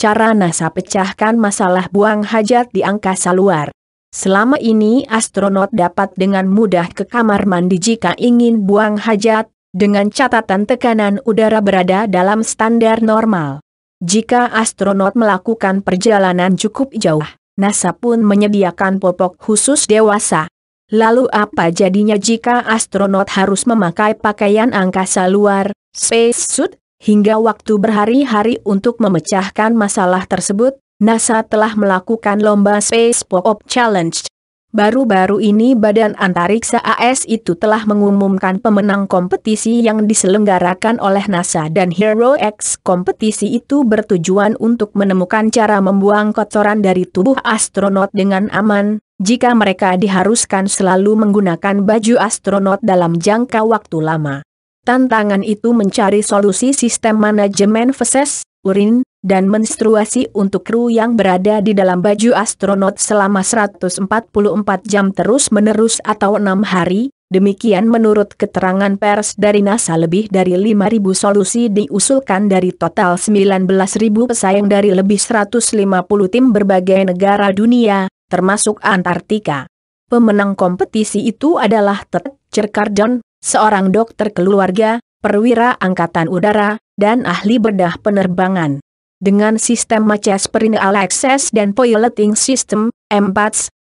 cara NASA pecahkan masalah buang hajat di angkasa luar. Selama ini astronot dapat dengan mudah ke kamar mandi jika ingin buang hajat, dengan catatan tekanan udara berada dalam standar normal. Jika astronot melakukan perjalanan cukup jauh, NASA pun menyediakan popok khusus dewasa. Lalu apa jadinya jika astronot harus memakai pakaian angkasa luar, (space suit)? Hingga waktu berhari-hari untuk memecahkan masalah tersebut, NASA telah melakukan lomba Space Pop-Up Challenge. Baru-baru ini Badan Antariksa AS itu telah mengumumkan pemenang kompetisi yang diselenggarakan oleh NASA dan Hero X. Kompetisi itu bertujuan untuk menemukan cara membuang kotoran dari tubuh astronot dengan aman, jika mereka diharuskan selalu menggunakan baju astronot dalam jangka waktu lama. Tantangan itu mencari solusi sistem manajemen feses, urin, dan menstruasi untuk kru yang berada di dalam baju astronot selama 144 jam terus-menerus atau enam hari, demikian menurut keterangan pers dari NASA lebih dari 5.000 solusi diusulkan dari total 19.000 pesaing dari lebih 150 tim berbagai negara dunia, termasuk Antartika. Pemenang kompetisi itu adalah Ted Cercardon, seorang dokter keluarga, perwira angkatan udara, dan ahli bedah penerbangan. Dengan sistem Maces perineal Access dan Piloting System, m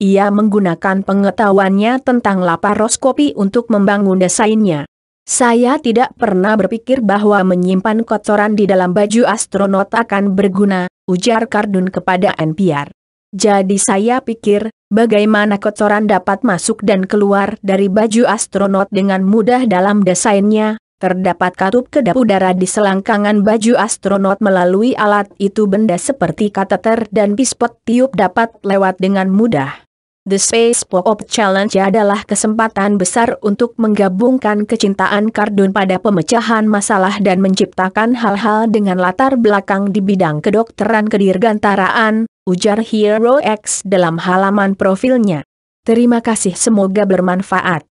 ia menggunakan pengetahuannya tentang laparoskopi untuk membangun desainnya. Saya tidak pernah berpikir bahwa menyimpan kotoran di dalam baju astronot akan berguna, ujar Kardun kepada NPR. Jadi saya pikir, bagaimana kotoran dapat masuk dan keluar dari baju astronot dengan mudah dalam desainnya, terdapat katup kedap udara di selangkangan baju astronot melalui alat itu benda seperti kateter dan pispot tiup dapat lewat dengan mudah. The Space Pop-Up Challenge adalah kesempatan besar untuk menggabungkan kecintaan kardun pada pemecahan masalah dan menciptakan hal-hal dengan latar belakang di bidang kedokteran kedirgantaraan, ujar Hero X dalam halaman profilnya. Terima kasih semoga bermanfaat.